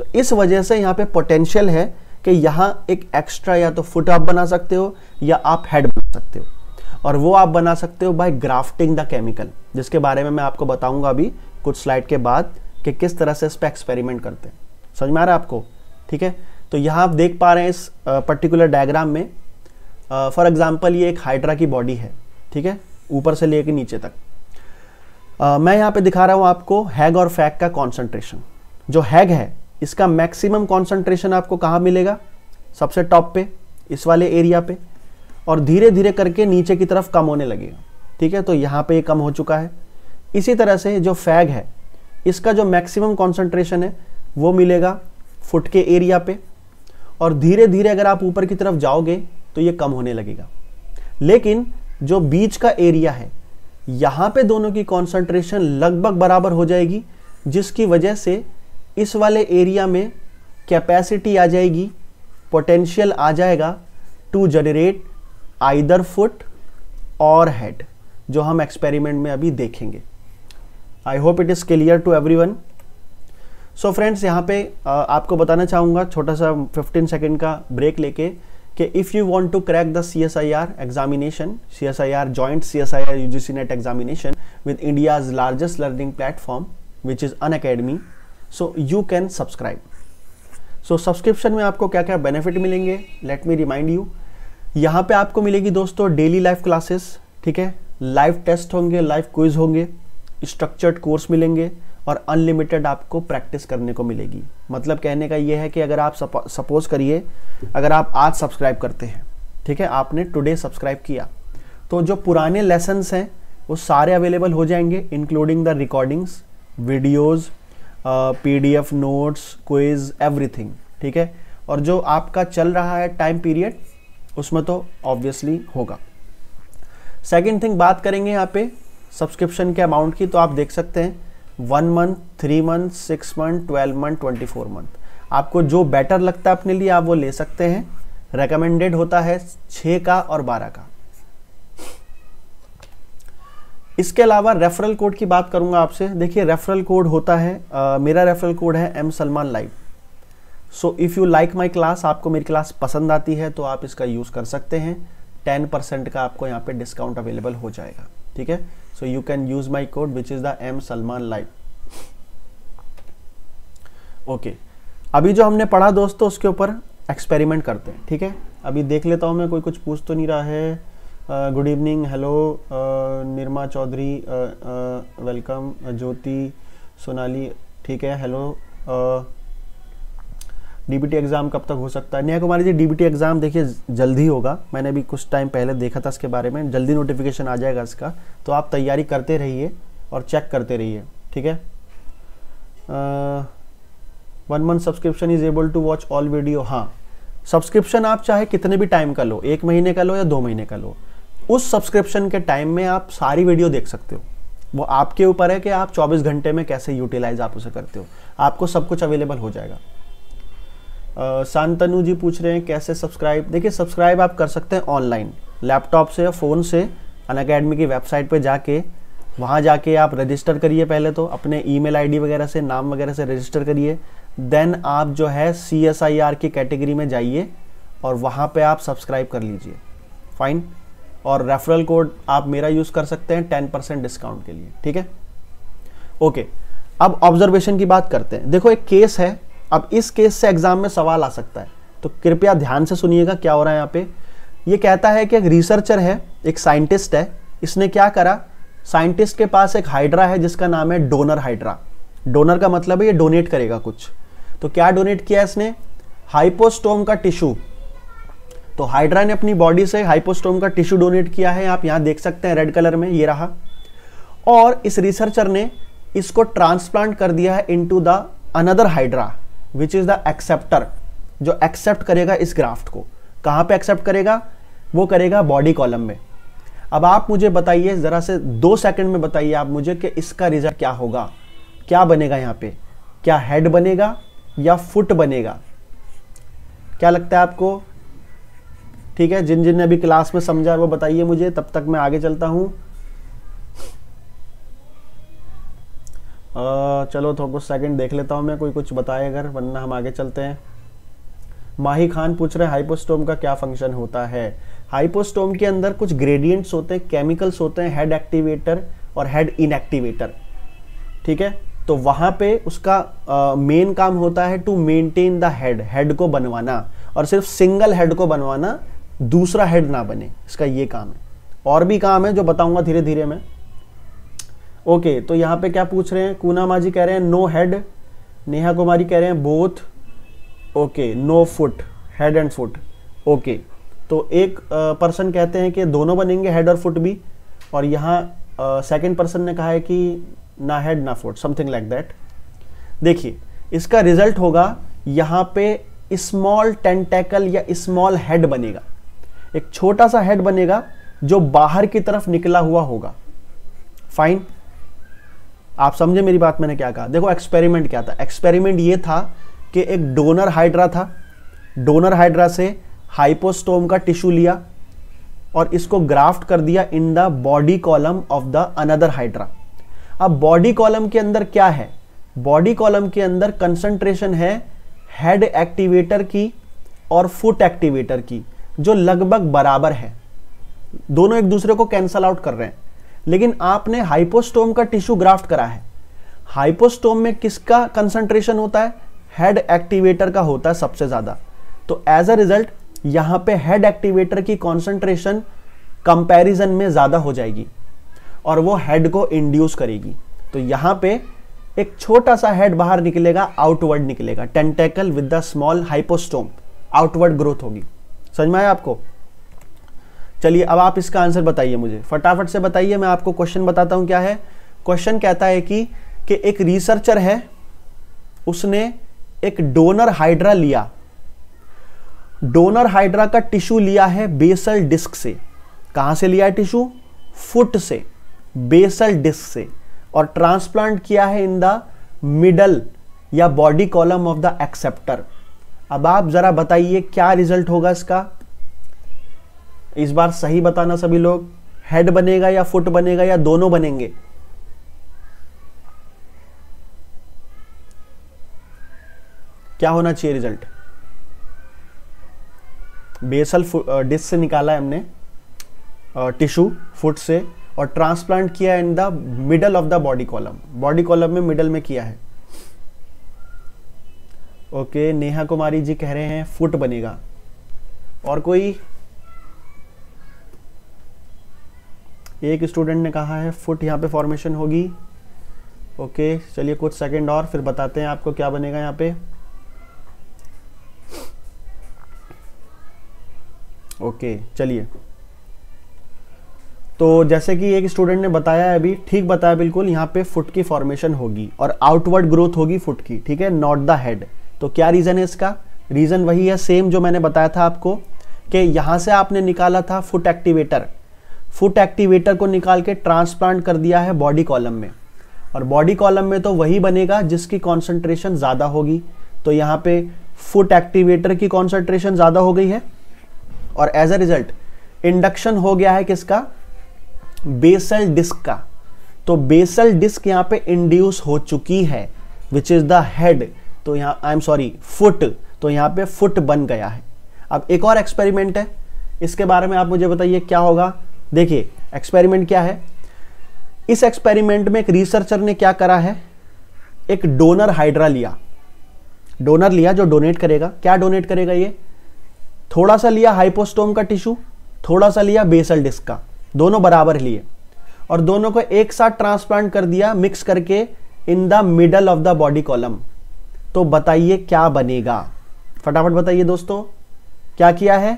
A: तो इस वजह से यहाँ पे पोटेंशियल है कि यहाँ एक एक्स्ट्रा या तो फुट आप बना सकते हो या आप हेड बना सकते हो और वो आप बना सकते हो बाय ग्राफ्टिंग द केमिकल जिसके बारे में मैं आपको बताऊंगा अभी कुछ स्लाइड के बाद कि किस तरह से इस पर एक्सपेरिमेंट करते हैं समझ में आ रहा है आपको ठीक है तो यहाँ आप देख पा रहे हैं इस पर्टिकुलर डायग्राम में फॉर एग्जाम्पल ये एक हाइड्रा की बॉडी है ठीक है ऊपर से लेकर नीचे तक uh, मैं यहाँ पे दिखा रहा हूँ आपको हैग और फैग का कॉन्सेंट्रेशन जो हैग है इसका मैक्सिमम कॉन्सेंट्रेशन आपको कहाँ मिलेगा सबसे टॉप पे इस वाले एरिया पे और धीरे धीरे करके नीचे की तरफ कम होने लगेगा ठीक है तो यहाँ पे ये कम हो चुका है इसी तरह से जो फैग है इसका जो मैक्सिमम कॉन्सेंट्रेशन है वो मिलेगा फुट के एरिया पे और धीरे धीरे अगर आप ऊपर की तरफ जाओगे तो ये कम होने लगेगा लेकिन जो बीच का एरिया है यहाँ पे दोनों की कॉन्सेंट्रेशन लगभग बराबर हो जाएगी जिसकी वजह से इस वाले एरिया में कैपेसिटी आ जाएगी पोटेंशियल आ जाएगा टू जनरेट आइदर फुट और हेड जो हम एक्सपेरिमेंट में अभी देखेंगे I hope it is clear to everyone so friends यहाँ पे आपको बताना चाहूँगा छोटा सा 15 सेकेंड का ब्रेक लेके कि if you want to crack the C S I R examination C S I R joint C S I R U G C NET examination with India's largest learning platform which is Unacademy so you can subscribe so subscription में आपको क्या क्या बेनिफिट मिलेंगे लेट मी रिमाइंड यू यहाँ पे आपको मिलेगी दोस्तों डेली लाइव क्लासेस ठीक है लाइव टेस्ट होंगे लाइव क्विज होंगे स्ट्रक्चर्ड कोर्स मिलेंगे और अनलिमिटेड आपको प्रैक्टिस करने को मिलेगी मतलब कहने का ये है कि अगर आप सपोज करिए अगर आप आज सब्सक्राइब करते हैं ठीक है आपने टुडे सब्सक्राइब किया तो जो पुराने लेसन्स हैं वो सारे अवेलेबल हो जाएंगे including the recordings videos PDF notes quiz everything ठीक है और जो आपका चल रहा है टाइम पीरियड उसमें तो ऑब्वियसली होगा सेकेंड थिंग बात करेंगे यहाँ पे सब्सक्रिप्शन के अमाउंट की तो आप देख सकते हैं one month three month six month twelve month twenty four month आपको जो बेटर लगता है अपने लिए आप वो ले सकते हैं रेकमेंडेड होता है छः का और बारह का इसके अलावा रेफरल कोड की बात करूंगा आपसे देखिए रेफरल कोड होता है आ, मेरा रेफरल कोड है M Salman live so if you like my class आपको मेरी क्लास पसंद आती है तो आप इसका यूज़ कर सकते हैं टेन परसेंट का आपको यहाँ पे डिस्काउंट अवेलेबल हो जाएगा ठीक है so you can use my code which is the M Salman live okay अभी जो हमने पढ़ा दोस्तों उसके ऊपर एक्सपेरिमेंट करते हैं ठीक है अभी देख लेता हूँ मैं कोई कुछ पूछ तो नहीं रहा है good evening hello Nirma Chaudhary welcome Jyoti Sonali ठीक है हेलो डीबीटी एग्ज़ाम कब तक हो सकता है नेहा कुमारी जी डीबीटी एग्ज़ाम देखिए जल्दी होगा मैंने भी कुछ टाइम पहले देखा था इसके बारे में जल्दी नोटिफिकेशन आ जाएगा इसका तो आप तैयारी करते रहिए और चेक करते रहिए ठीक है one month subscription is able to watch all video हाँ सब्सक्रिप्शन आप चाहे कितने भी टाइम का लो एक महीने का लो या दो महीने का लो उस सब्सक्रिप्शन के टाइम में आप सारी वीडियो देख सकते हो वो आपके ऊपर है कि आप 24 घंटे में कैसे यूटिलाइज आप उसे करते हो आपको सब कुछ अवेलेबल हो जाएगा शांतनु जी पूछ रहे हैं कैसे सब्सक्राइब देखिए सब्सक्राइब आप कर सकते हैं ऑनलाइन लैपटॉप से या फ़ोन से अन अकेडमी की वेबसाइट पर जाके वहाँ जाके आप रजिस्टर करिए पहले तो अपने ईमेल आईडी वगैरह से नाम वगैरह से रजिस्टर करिए देन आप जो है सी की कैटेगरी में जाइए और वहाँ पे आप सब्सक्राइब कर लीजिए फाइन और रेफरल कोड आप मेरा यूज़ कर सकते हैं टेन परसेंट डिस्काउंट के लिए ठीक है ओके अब ऑब्जर्वेशन की बात करते हैं देखो एक केस है अब इस केस से एग्जाम में सवाल आ सकता है तो कृपया ध्यान से सुनिएगा क्या हो रहा है यहाँ पे ये कहता है कि एक रिसर्चर है एक साइंटिस्ट है इसने क्या करा साइंटिस्ट के पास एक हाइड्रा है जिसका नाम है डोनर हाइड्रा डोनर का मतलब है ये डोनेट करेगा कुछ तो क्या डोनेट किया इसने हाइपोस्टोम का टिश्यू तो हाइड्रा ने अपनी बॉडी से हाइपोस्टोम का टिश्यू डोनेट किया है आप यहां देख सकते हैं रेड कलर में ये रहा और इस रिसर्चर ने इसको ट्रांसप्लांट कर दिया है into the another hydra which is the acceptor जो एक्सेप्ट करेगा इस ग्राफ्ट को कहां पे एक्सेप्ट करेगा वो करेगा बॉडी कॉलम में अब आप मुझे बताइए ज़रा से दो सेकंड में बताइए आप मुझे कि इसका रिजल्ट क्या होगा क्या बनेगा यहां पे क्या हेड बनेगा या फुट बनेगा क्या लगता है आपको ठीक है जिन जिन ने अभी क्लास में समझा है वो बताइए मुझे तब तक मैं आगे चलता हूँ चलो थोड़ा कुछ सेकंड देख लेता हूँ मैं कोई कुछ बताए अगर वरना हम आगे चलते हैं माही खान पूछ रहे हाइपोस्टोम का क्या फंक्शन होता है हाइपोस्टोम के अंदर कुछ ग्रेडियंट्स होते हैं केमिकल्स होते हैं हेड एक्टिवेटर और हेड इनएक्टिवेटर ठीक है तो वहां पे उसका मेन काम होता है to maintain the head head को बनवाना और सिर्फ सिंगल हेड को बनवाना दूसरा हेड ना बने इसका ये काम है और भी काम है जो बताऊंगा धीरे धीरे मैं ओके तो यहाँ पे क्या पूछ रहे हैं कूना माजी कह रहे हैं नो हेड नेहा कुमारी कह रहे हैं both okay no foot head and foot okay तो एक पर्सन कहते हैं कि दोनों बनेंगे हेड और फुट भी और यहाँ सेकेंड पर्सन ने कहा है कि ना हेड ना फुट समथिंग लाइक दैट देखिए इसका रिजल्ट होगा यहाँ पे स्मॉल टेंटेकल या स्मॉल हेड बनेगा एक छोटा सा हेड बनेगा जो बाहर की तरफ निकला हुआ होगा फाइन आप समझे मेरी बात मैंने क्या कहा देखो एक्सपेरिमेंट क्या था एक्सपेरिमेंट ये था कि एक डोनर हाइड्रा था डोनर हाइड्रा से हाइपोस्टोम का टिश्यू लिया और इसको ग्राफ्ट कर दिया in the body column of the another hydra अब बॉडी कॉलम के अंदर क्या है बॉडी कॉलम के अंदर कंसंट्रेशन है हेड एक्टिवेटर की और फुट एक्टिवेटर की जो लगभग बराबर है दोनों एक दूसरे को कैंसल आउट कर रहे हैं लेकिन आपने हाइपोस्टोम का टिश्यू ग्राफ्ट करा है हाइपोस्टोम में किसका कंसंट्रेशन होता है हेड एक्टिवेटर का होता है सबसे ज्यादा तो एज अ रिजल्ट यहां पे हेड एक्टिवेटर की कॉन्सेंट्रेशन कंपैरिजन में ज्यादा हो जाएगी और वो हेड को इंड्यूस करेगी तो यहां पे एक छोटा सा हेड बाहर निकलेगा आउटवर्ड निकलेगा tentacle with the small hypostome outward growth होगी समझ में आया आपको चलिए अब आप इसका आंसर बताइए मुझे फटाफट से बताइए मैं आपको क्वेश्चन बताता हूं क्या है क्वेश्चन कहता है कि कि एक रिसर्चर है उसने एक डोनर हाइड्रा लिया डोनर हाइड्रा का टिश्यू लिया है बेसल डिस्क से कहां से लिया है टिश्यू फुट से बेसल डिस्क से और ट्रांसप्लांट किया है इन द मिडल या body column of the acceptor अब आप ज़रा बताइए क्या रिजल्ट होगा इसका इस बार सही बताना सभी लोग हेड बनेगा या फुट बनेगा या दोनों बनेंगे क्या होना चाहिए रिजल्ट बेसल डिस्क से निकाला है हमने टिश्यू फुट से और ट्रांसप्लांट किया in the middle of the body column body column में मिडल में किया है ओके नेहा कुमारी जी कह रहे हैं फुट बनेगा और कोई एक स्टूडेंट ने कहा है फुट यहाँ पे फॉर्मेशन होगी ओके चलिए कुछ सेकंड और फिर बताते हैं आपको क्या बनेगा यहाँ पे ओके चलिए तो जैसे कि एक स्टूडेंट ने बताया अभी ठीक बताया बिल्कुल यहाँ पे फुट की फॉर्मेशन होगी और आउटवर्ड ग्रोथ होगी फुट की ठीक है नॉट द हेड तो क्या रीज़न है इसका रीज़न वही है सेम जो मैंने बताया था आपको कि यहाँ से आपने निकाला था फुट एक्टिवेटर फुट एक्टिवेटर को निकाल के ट्रांसप्लांट कर दिया है बॉडी कॉलम में और बॉडी कॉलम में तो वही बनेगा जिसकी कॉन्सेंट्रेशन ज़्यादा होगी तो यहाँ पे फुट एक्टिवेटर की कॉन्सेंट्रेशन ज़्यादा हो गई है और एज अ रिजल्ट इंडक्शन हो गया है किसका बेसल डिस्क का तो बेसल डिस्क यहाँ पे इंड्यूस हो चुकी है विच इज़ द हेड तो यहाँ आई एम सॉरी फुट तो यहाँ पे फुट बन गया है अब एक और एक्सपेरिमेंट है इसके बारे में आप मुझे बताइए क्या होगा देखिए एक्सपेरिमेंट क्या है इस एक्सपेरिमेंट में एक रिसर्चर ने क्या करा है एक डोनर हाइड्रा लिया डोनर लिया जो डोनेट करेगा क्या डोनेट करेगा ये थोड़ा सा लिया हाइपोस्टोम का टिश्यू थोड़ा सा लिया बेसल डिस्क का दोनों बराबर लिए और दोनों को एक साथ ट्रांसप्लांट कर दिया मिक्स करके in the middle of the body column तो बताइए क्या बनेगा फटाफट बताइए दोस्तों क्या किया है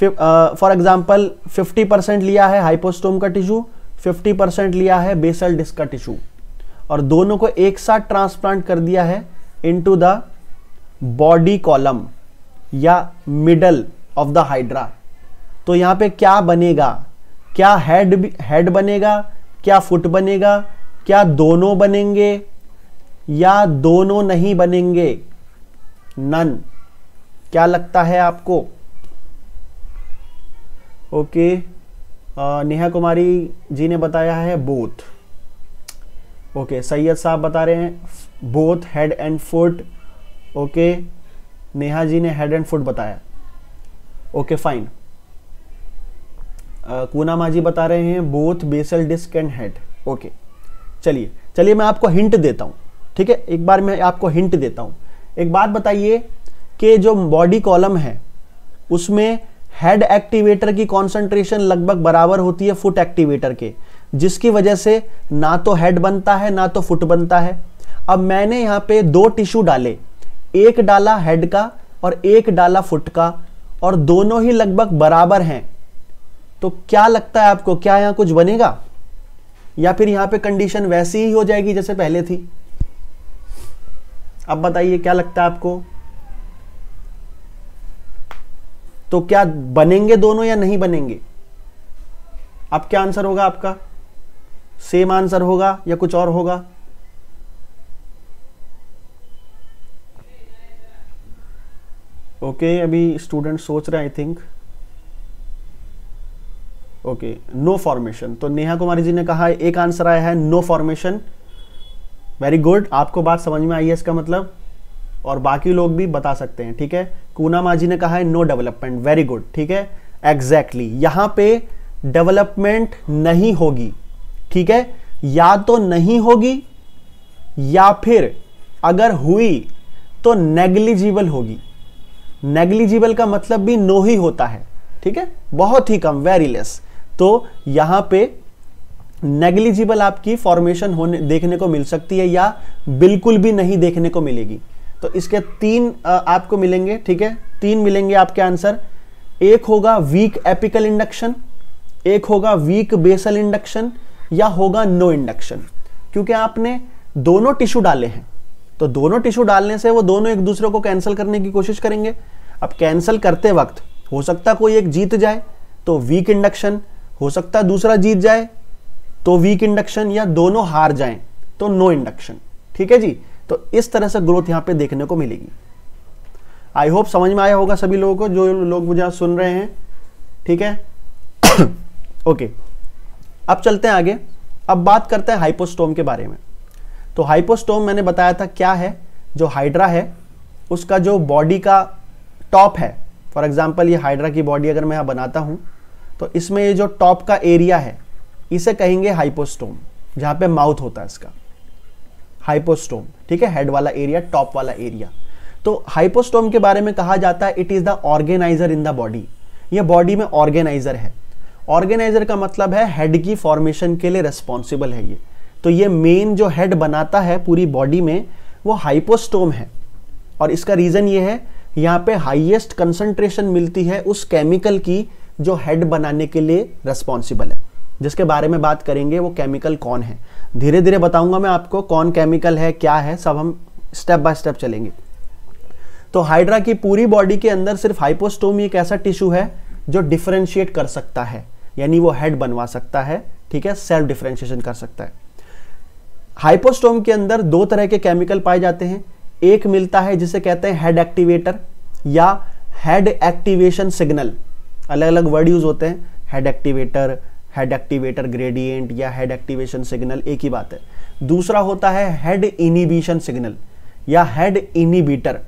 A: फॉर एग्जाम्पल फिफ्टी परसेंट लिया है हाइपोस्टोम का टिश्यू फिफ्टी परसेंट लिया है बेसल डिस्क का टिश्यू और दोनों को एक साथ ट्रांसप्लांट कर दिया है इनटू द बॉडी कॉलम या मिडल ऑफ द हाइड्रा तो यहाँ पे क्या बनेगा क्या हेड हेड बनेगा क्या फुट बनेगा क्या दोनों बनेंगे या दोनों नहीं बनेंगे नन क्या लगता है आपको ओके नेहा कुमारी जी ने बताया है बोथ ओके सैयद साहब बता रहे हैं both head and foot okay Neha ji ने हेड एंड फुट बताया ओके फाइन कूना जी बता रहे हैं both basal disc and head okay चलिए चलिए मैं आपको हिंट देता हूं ठीक है एक बार मैं आपको हिंट देता हूं एक बात बताइए कि जो बॉडी कॉलम है उसमें हेड एक्टिवेटर की कॉन्सेंट्रेशन लगभग बराबर होती है फुट एक्टिवेटर के जिसकी वजह से ना तो हेड बनता है ना तो फुट बनता है अब मैंने यहाँ पे दो टिश्यू डाले एक डाला हेड का और एक डाला फुट का और दोनों ही लगभग बराबर हैं तो क्या लगता है आपको क्या यहाँ कुछ बनेगा या फिर यहाँ पे कंडीशन वैसी ही हो जाएगी जैसे पहले थी अब बताइए क्या लगता है आपको तो क्या बनेंगे दोनों या नहीं बनेंगे अब क्या आंसर होगा आपका सेम आंसर होगा या कुछ और होगा ओके okay, अभी स्टूडेंट सोच रहे हैं I think okay no formation तो नेहा कुमारी जी ने कहा एक आंसर आया है नो फॉर्मेशन वेरी गुड आपको बात समझ में आई है इसका मतलब और बाकी लोग भी बता सकते हैं ठीक है कूना माझी ने कहा है नो डेवलपमेंट वेरी गुड ठीक है एग्जैक्टली exactly. यहां पे डेवलपमेंट नहीं होगी ठीक है या तो नहीं होगी या फिर अगर हुई तो नेग्लिजिबल होगी नेग्लिजिबल का मतलब भी नो ही होता है ठीक है बहुत ही कम वेरी लेस तो यहां पे नेग्लिजिबल आपकी फॉर्मेशन होने देखने को मिल सकती है या बिल्कुल भी नहीं देखने को मिलेगी तो इसके तीन आपको मिलेंगे ठीक है तीन मिलेंगे आपके आंसर एक होगा वीक एपिकल इंडक्शन एक होगा वीक बेसल इंडक्शन या होगा नो इंडक्शन क्योंकि आपने दोनों टिश्यू डाले हैं तो दोनों टिश्यू डालने से वो दोनों एक दूसरे को कैंसिल करने की कोशिश करेंगे अब कैंसिल करते वक्त हो सकता कोई एक जीत जाए तो वीक इंडक्शन हो सकता दूसरा जीत जाए तो वीक इंडक्शन या दोनों हार जाएं तो नो इंडक्शन ठीक है जी तो इस तरह से ग्रोथ यहां पे देखने को मिलेगी आई होप समझ में आया होगा सभी लोगों को जो लोग मुझे सुन रहे हैं ठीक है ओके okay. अब चलते हैं आगे अब बात करते हैं हाइपोस्टोम के बारे में तो हाइपोस्टोम मैंने बताया था क्या है जो हाइड्रा है उसका जो बॉडी का टॉप है फॉर एग्जाम्पल ये हाइड्रा की बॉडी अगर मैं यहाँ बनाता हूँ तो इसमें ये जो टॉप का एरिया है इसे कहेंगे हाइपोस्टोम जहां पे माउथ होता है इसका हाइपोस्टोम ठीक है हेड वाला एरिया टॉप वाला एरिया तो हाइपोस्टोम के बारे में कहा जाता है it is the organiser in the body ये बॉडी में ऑर्गेनाइजर है ऑर्गेनाइजर का मतलब है हेड की फॉर्मेशन के लिए रेस्पॉन्सिबल है ये तो ये मेन जो हेड बनाता है पूरी बॉडी में वो हाइपोस्टोम है और इसका रीज़न ये है यहाँ पे हाईएस्ट कंसंट्रेशन मिलती है उस केमिकल की जो हेड बनाने के लिए रेस्पॉन्सिबल है जिसके बारे में बात करेंगे वो केमिकल कौन है धीरे धीरे बताऊंगा मैं आपको कौन केमिकल है क्या है सब हम स्टेप बाय स्टेप चलेंगे तो हाइड्रा की पूरी बॉडी के अंदर सिर्फ हाइपोस्टोम एक ऐसा टिश्यू है जो डिफ्रेंशिएट कर सकता है यानी वो हेड बनवा सकता है ठीक है सेल्फ डिफ्रेंशिएशन कर सकता है हाइपोस्टोम के अंदर दो तरह के केमिकल पाए जाते हैं एक मिलता है जिसे कहते हैं हेड एक्टिवेटर या हेड एक्टिवेशन सिग्नल अलग अलग वर्ड यूज होते हैं head activator head activator gradient या हेड एक्टिवेशन सिग्नल एक ही बात है दूसरा होता है हेड इनिबिशन सिग्नल या हेड इनिबीटर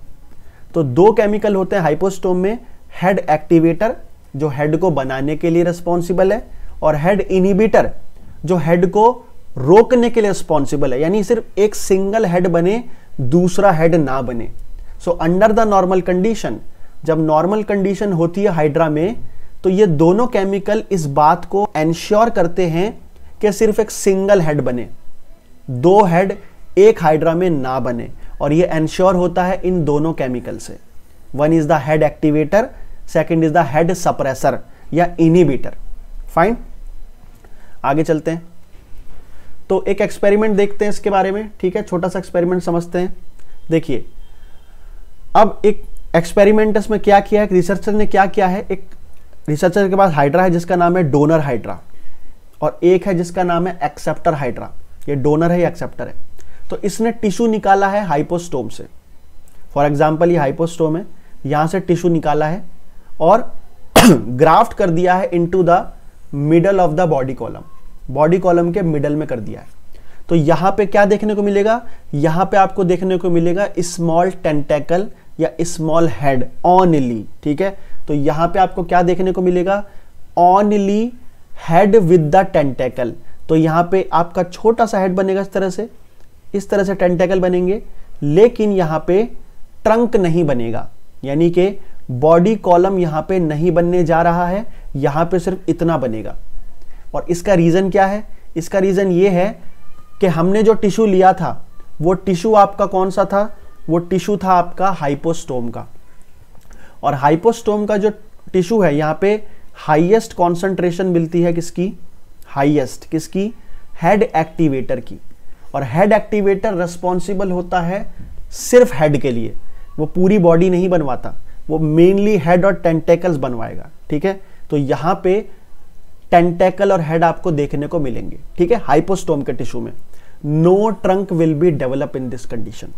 A: तो दो केमिकल होते हैं हाइपोस्टोम में हेड एक्टिवेटर जो हेड को बनाने के लिए रिस्पॉन्सिबल है और हेड इनिबिटर जो हेड को रोकने के लिए रिस्पॉन्सिबल है यानी सिर्फ एक सिंगल हेड बने दूसरा हेड ना बने so under the normal condition जब नॉर्मल कंडीशन होती है हाइड्रा में तो ये दोनों केमिकल इस बात को एंश्योर करते हैं कि सिर्फ एक सिंगल हेड बने दो हेड एक हाइड्रा में ना बने और ये एंश्योर होता है इन दोनों केमिकल से one is the head activator second is the head suppressor या इनिबिटर फाइन आगे चलते हैं तो एक एक्सपेरिमेंट देखते हैं इसके बारे में ठीक है छोटा सा एक्सपेरिमेंट समझते हैं देखिए अब एक एक्सपेरिमेंट इसमें क्या किया है रिसर्चर ने क्या किया है एक रिसर्चर के पास हाइड्रा है जिसका नाम है डोनर हाइड्रा और एक है जिसका नाम है एक्सेप्टर हाइड्रा ये डोनर है एक्सेप्टर है तो इसने टिश्यू निकाला है हाइपोस्टोम से फॉर एग्जाम्पल ये हाइपोस्टोम है यहाँ से टिश्यू निकाला है और ग्राफ्ट कर दिया है into the middle of the body column body column के मिडल में कर दिया है तो यहाँ पे क्या देखने को मिलेगा यहाँ पे आपको देखने को मिलेगा स्मॉल टेंटेकल या स्मॉल हेड ऑनली ठीक है तो यहां पे आपको क्या देखने को मिलेगा only head with the tentacle तो यहां पे आपका छोटा सा हेड बनेगा इस तरह से इस तरह से टेंटेकल बनेंगे लेकिन यहां पे ट्रंक नहीं बनेगा यानी कि बॉडी कॉलम यहां पे नहीं बनने जा रहा है यहां पे सिर्फ इतना बनेगा और इसका रीज़न क्या है इसका रीज़न ये है कि हमने जो टिश्यू लिया था वो टिश्यू आपका कौन सा था वो टिश्यू था आपका हाइपोस्टोम का और हाइपोस्टोम का जो टिश्यू है यहाँ पे हाईएस्ट कॉन्सेंट्रेशन मिलती है किसकी हाईएस्ट किसकी हेड एक्टिवेटर की और हेड एक्टिवेटर रेस्पॉन्सिबल होता है सिर्फ हेड के लिए वो पूरी बॉडी नहीं बनवाता वो मेनली हेड और टेंटेकल्स बनवाएगा ठीक है तो यहाँ पे टेंटेकल और हेड आपको देखने को मिलेंगे ठीक है हाइपोस्टोम के टिश्यू में no trunk will be develop in this condition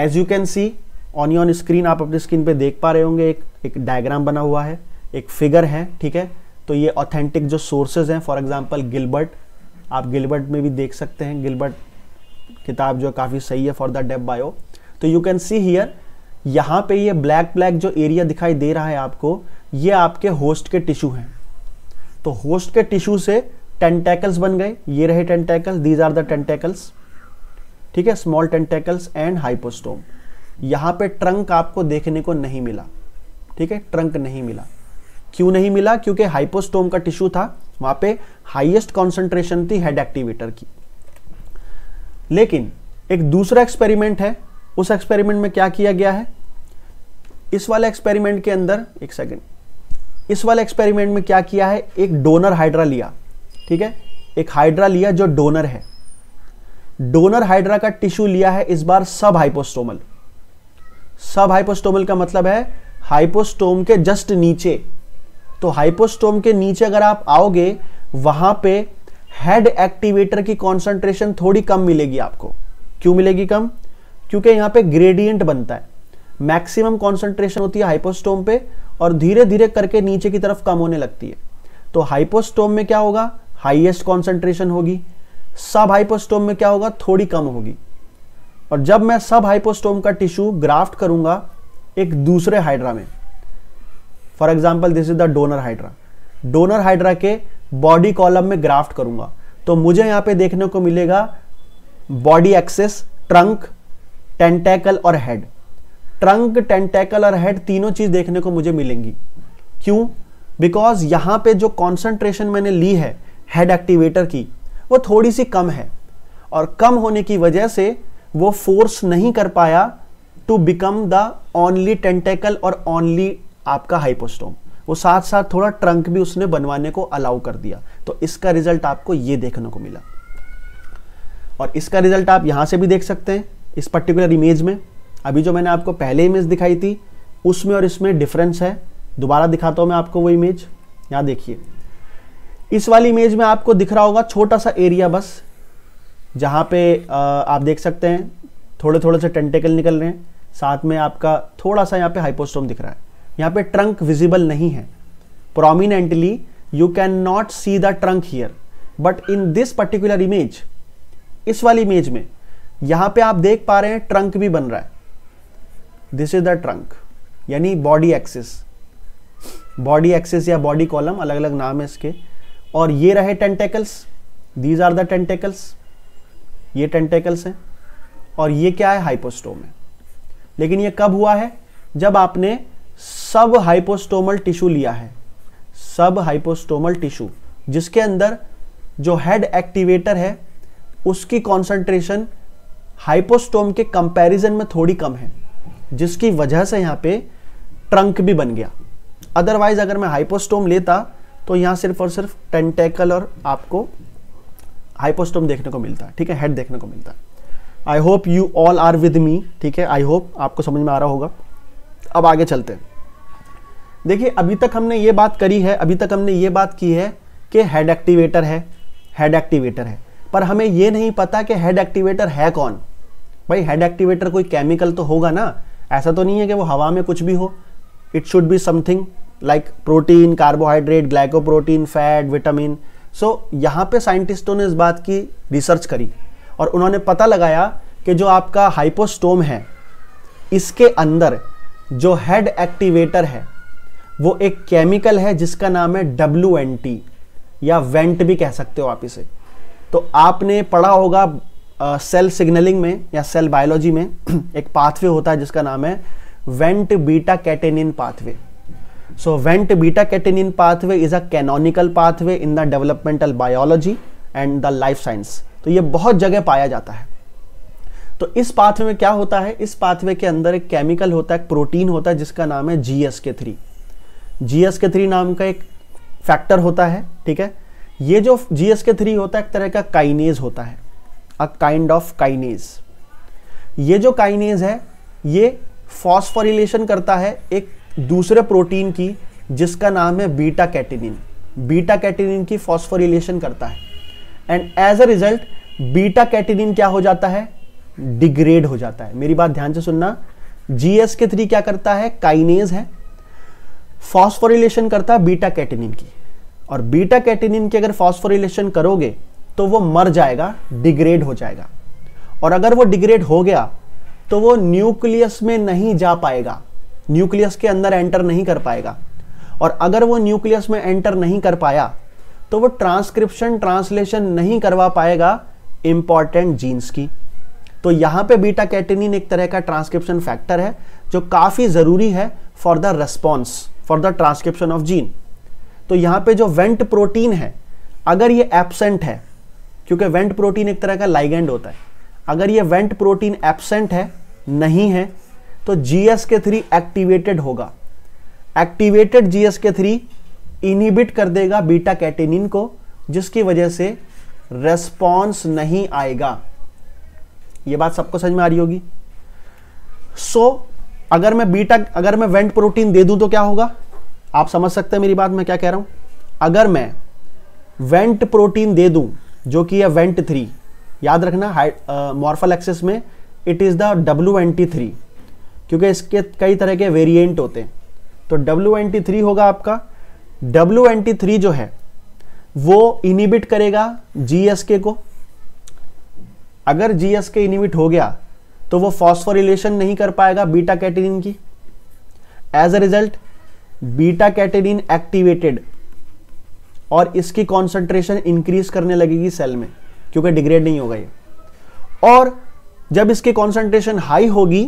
A: as you can see on on screen आप अपने स्क्रीन पे देख पा रहे होंगे एक एक डायग्राम बना हुआ है एक फिगर है ठीक है तो ये ऑथेंटिक जो सोर्सेज हैं फॉर एग्जांपल गिलबर्ट आप गिलबर्ट में भी देख सकते हैं गिलबर्ट किताब जो काफ़ी सही है फॉर द डेप बायो तो यू कैन सी हियर यहाँ पे ये ब्लैक ब्लैक जो एरिया दिखाई दे रहा है आपको ये आपके होस्ट के टिश्यू हैं तो होस्ट के टिश्यू से टेंटेकल्स बन गए ये रहे tentacles these are the tentacles ठीक है स्मॉल टेंटेकल्स एंड हाइपोस्टोम यहां पे ट्रंक आपको देखने को नहीं मिला ठीक है ट्रंक नहीं मिला क्यों नहीं मिला क्योंकि हाइपोस्टोम का टिश्यू था वहां पे हाईएस्ट कॉन्सेंट्रेशन थी हेड एक्टिवेटर की लेकिन एक दूसरा एक्सपेरिमेंट है उस एक्सपेरिमेंट में क्या किया गया है इस वाले एक्सपेरिमेंट के अंदर एक सेकेंड इस वाले एक्सपेरिमेंट में क्या किया है एक डोनर हाइड्रा लिया ठीक है एक हाइड्रा लिया जो डोनर है डोनर हाइड्रा का टिश्यू लिया है इस बार सब हाइपोस्टोमल सब हाइपोस्टोमल का मतलब है हाइपोस्टोम के जस्ट नीचे तो हाइपोस्टोम के नीचे अगर आप आओगे वहां पे हेड एक्टिवेटर की कॉन्सेंट्रेशन थोड़ी कम मिलेगी आपको क्यों मिलेगी कम क्योंकि यहां पे ग्रेडियंट बनता है मैक्सिमम कॉन्सेंट्रेशन होती है हाइपोस्टोम पे और धीरे धीरे करके नीचे की तरफ कम होने लगती है तो हाइपोस्टोम में क्या होगा हाइएस्ट कॉन्सेंट्रेशन होगी सब हाइपोस्टोम में क्या होगा थोड़ी कम होगी और जब मैं सब हाइपोस्टोम का टिश्यू ग्राफ्ट करूंगा एक दूसरे हाइड्रा में for example this is the donor hydra donor hydra के बॉडी कॉलम में ग्राफ्ट करूंगा तो मुझे यहां पे देखने को मिलेगा बॉडी एक्सेस ट्रंक टेंटेकल और हेड ट्रंक टेंटेकल और हेड तीनों चीज देखने को मुझे मिलेंगी क्यों बिकॉज यहां पे जो कॉन्सेंट्रेशन मैंने ली है हेड एक्टिवेटर की वो थोड़ी सी कम है और कम होने की वजह से वो फोर्स नहीं कर पाया to become the only tentacle और ओनली आपका हाइपोस्टोम वो साथ साथ थोड़ा ट्रंक भी उसने बनवाने को अलाउ कर दिया तो इसका रिजल्ट आपको ये देखने को मिला और इसका रिजल्ट आप यहां से भी देख सकते हैं इस पर्टिकुलर इमेज में अभी जो मैंने आपको पहले इमेज दिखाई थी उसमें और इसमें डिफरेंस है दोबारा दिखाता हूं मैं आपको वो इमेज यहां देखिए इस वाली इमेज में आपको दिख रहा होगा छोटा सा एरिया बस जहाँ पे आप देख सकते हैं थोड़े थोड़े से टेंटेकल निकल रहे हैं साथ में आपका थोड़ा सा यहाँ पे हाइपोस्टोम दिख रहा है यहाँ पे ट्रंक विजिबल नहीं है prominently you can not see the trunk here but in this particular image इस वाली इमेज में यहाँ पे आप देख पा रहे हैं ट्रंक भी बन रहा है दिस इज द ट्रंक यानी बॉडी एक्सिस बॉडी एक्सिस या बॉडी कॉलम अलग अलग नाम है इसके और ये रहे tentacles these are the tentacles ये टेंटेकल्स हैं और ये क्या है हाइपोस्टोम है लेकिन ये कब हुआ है जब आपने सब हाइपोस्टोमल टिश्यू लिया है सब हाइपोस्टोमल टिश्यू जिसके अंदर जो हेड एक्टिवेटर है उसकी कॉन्सेंट्रेशन हाइपोस्टोम के कंपैरिजन में थोड़ी कम है जिसकी वजह से यहाँ पे ट्रंक भी बन गया अदरवाइज अगर मैं हाइपोस्टोम लेता तो यहाँ सिर्फ और सिर्फ टेंटेकल और आपको हाइपोस्टोम देखने को मिलता है ठीक है हेड देखने को मिलता है I hope you all are with me ठीक है आई होप आपको समझ में आ रहा होगा अब आगे चलते हैं देखिए अभी तक हमने ये बात करी है अभी तक हमने ये बात की है कि हेड एक्टिवेटर है हेड एक्टिवेटर है पर हमें ये नहीं पता कि हेड एक्टिवेटर है कौन भाई हेड एक्टिवेटर कोई केमिकल तो होगा ना ऐसा तो नहीं है कि वो हवा में कुछ भी हो it should be something like protein carbohydrate glycoprotein fat vitamin so so, यहाँ पे साइंटिस्टों ने इस बात की रिसर्च करी और उन्होंने पता लगाया कि जो आपका हाइपोस्टोम है इसके अंदर जो हेड एक्टिवेटर है वो एक केमिकल है जिसका नाम है डब्ल्यू या वेंट भी कह सकते हो आप इसे तो आपने पढ़ा होगा सेल सिग्नलिंग में या सेल बायोलॉजी में एक पाथवे होता है जिसका नाम है Wnt beta catenin pathway So Wnt beta catenin pathway is a canonical pathway in the developmental biology and the life science तो ये बहुत जगह पाया जाता है तो इस पाथवे में क्या होता है इस पाथवे के अंदर एक केमिकल होता है एक प्रोटीन होता है जिसका नाम है G S K three G S K three नाम का एक फैक्टर होता है ठीक है ये जो जी एस के थ्री होता है एक तरह का काइनेज होता है अ काइंड ऑफ काइनेज ये जो काइनेज है ये फॉस्फोरिलेशन करता है एक दूसरे प्रोटीन की जिसका नाम है बीटा कैटिनिन बीटा कैटिनिन की फॉस्फोरिलेशन करता है and as a result beta catenin क्या हो जाता है डिग्रेड हो जाता है मेरी बात ध्यान से सुनना जीएस के थ्री क्या करता है काइनेज है फॉस्फोरिलेशन करता है बीटा कैटिनिन की और बीटा कैटिनिन की अगर फॉस्फोरिलेशन करोगे तो वो मर जाएगा डिग्रेड हो जाएगा और अगर वो डिग्रेड हो गया तो वो न्यूक्लियस में नहीं जा पाएगा न्यूक्लियस के अंदर एंटर नहीं कर पाएगा और अगर वो न्यूक्लियस में एंटर नहीं कर पाया तो वो ट्रांसक्रिप्शन ट्रांसलेशन नहीं करवा पाएगा इंपॉर्टेंट जीन्स की तो यहां पे बीटा कैटेनिन एक तरह का ट्रांसक्रिप्शन फैक्टर है जो काफ़ी ज़रूरी है for the response for the transcription of gene तो यहां पे जो वेंट प्रोटीन है अगर ये एबसेंट है क्योंकि वेंट प्रोटीन एक तरह का लाइगेंड होता है अगर ये वेंट प्रोटीन एबसेंट है नहीं है तो जीएस के थ्री एक्टिवेटेड होगा activated GS K three inhibit कर देगा बीटा कैटेनिन को जिसकी वजह से रेस्पॉन्स नहीं आएगा यह बात सबको समझ में आ रही होगी सो so, अगर मैं बीटा अगर मैं वेंट प्रोटीन दे दूं तो क्या होगा आप समझ सकते हैं मेरी बात मैं क्या कह रहा हूं अगर मैं वेंट प्रोटीन दे दूं जो कि है वेंट थ्री याद रखना मॉर्फल एक्सेस में it is the W N T three क्योंकि इसके कई तरह के वेरिएंट होते हैं तो डब्ल्यू होगा आपका डब्ल्यू जो है वो इनिबिट करेगा जीएसके को अगर जीएसके इनिबिट हो गया तो वो फॉस्फोरिलेशन नहीं कर पाएगा बीटा कैटेनिन की as a result beta catenin activated और इसकी कॉन्सेंट्रेशन इंक्रीज करने लगेगी सेल में क्योंकि डिग्रेड नहीं होगा ये और जब इसकी कॉन्सेंट्रेशन हाई होगी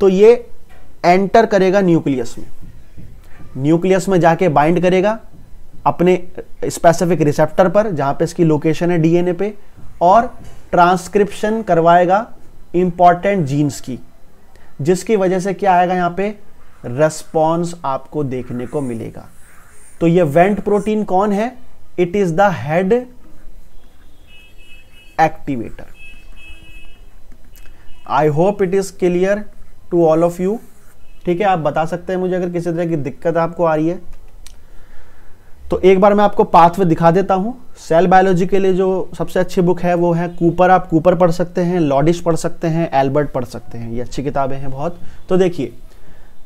A: तो ये एंटर करेगा न्यूक्लियस में न्यूक्लियस में जाके बाइंड करेगा अपने स्पेसिफिक रिसेप्टर पर जहां पे इसकी लोकेशन है डीएनए पे और ट्रांसक्रिप्शन करवाएगा इंपॉर्टेंट जीन्स की जिसकी वजह से क्या आएगा यहां पे रेस्पॉन्स आपको देखने को मिलेगा तो ये वेंट प्रोटीन कौन है it is the head activator I hope it is clear to all of you ठीक है आप बता सकते हैं मुझे अगर किसी तरह की दिक्कत आपको आ रही है तो एक बार मैं आपको पाथवे दिखा देता हूँ सेल बायोलॉजी के लिए जो सबसे अच्छी बुक है वो है कूपर आप कूपर पढ़ सकते हैं लॉडिश पढ़ सकते हैं एल्बर्ट पढ़ सकते हैं ये अच्छी किताबें हैं बहुत तो देखिए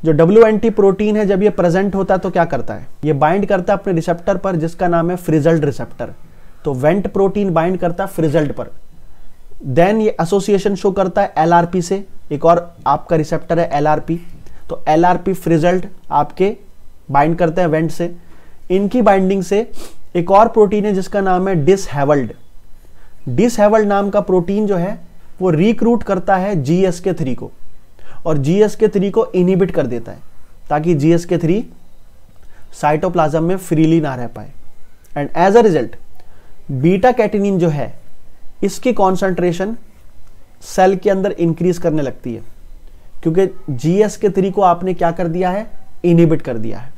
A: जो डब्ल्यू एन प्रोटीन है जब ये प्रेजेंट होता है तो क्या करता है ये बाइंड करता है अपने रिसेप्टर पर जिसका नाम है फ्रिजल्ड रिसेप्टर तो वेंट प्रोटीन बाइंड करता है फ्रिजल्ड पर देन ये एसोसिएशन शो करता है एलआरपी से एक और आपका रिसेप्टर है एलआरपी तो एलआरपी फ्रिजल्ट आपके बाइंड करते हैं वेंट से इनकी बाइंडिंग से एक और प्रोटीन है जिसका नाम है डिसहेवल्ड डिसहेवल्ड नाम का प्रोटीन जो है वो रिक्रूट करता है जी एस के थ्री को और जी एस के थ्री को इनिबिट कर देता है ताकि G S K three cytoplasm में फ्रीली ना रह पाए and as a result beta catenin जो है इसकी कॉन्सेंट्रेशन सेल के अंदर इंक्रीज करने लगती है क्योंकि जीएस के थ्री को आपने क्या कर दिया है इनिबिट कर दिया है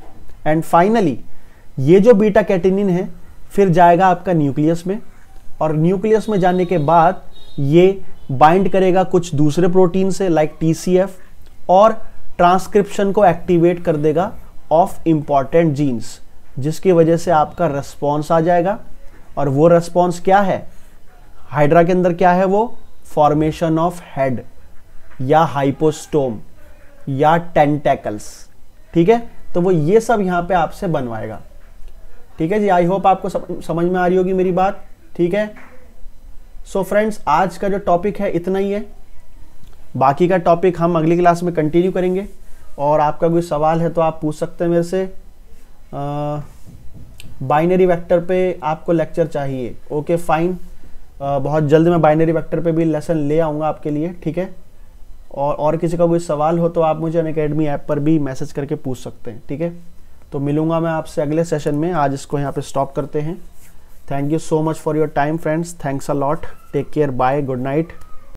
A: एंड फाइनली ये जो बीटा कैटिनिन है फिर जाएगा आपका न्यूक्लियस में और न्यूक्लियस में जाने के बाद ये बाइंड करेगा कुछ दूसरे प्रोटीन से लाइक टीसीएफ और ट्रांसक्रिप्शन को एक्टिवेट कर देगा ऑफ इम्पॉर्टेंट जीन्स जिसकी वजह से आपका रिस्पॉन्स आ जाएगा और वो रिस्पॉन्स क्या है हाइड्रा के अंदर क्या है वो फॉर्मेशन ऑफ हेड या हाइपोस्टोम या टेंटेकल्स ठीक है तो वो ये सब यहाँ पे आपसे बनवाएगा ठीक है जी आई होप आपको समझ में आ रही होगी मेरी बात ठीक है सो so फ्रेंड्स आज का जो टॉपिक है इतना ही है बाकी का टॉपिक हम अगली क्लास में कंटिन्यू करेंगे और आपका कोई सवाल है तो आप पूछ सकते हैं मेरे से बाइनरी वेक्टर पे आपको लेक्चर चाहिए ओके फाइन बहुत जल्द मैं बाइनरी वेक्टर पे भी लेसन ले आऊँगा आपके लिए ठीक है और और किसी का कोई सवाल हो तो आप मुझे अन अकेडमी ऐप पर भी मैसेज करके पूछ सकते हैं ठीक है तो मिलूंगा मैं आपसे अगले सेशन में आज इसको यहाँ पे स्टॉप करते हैं thank you so much for your time friends thanks a lot take care bye good night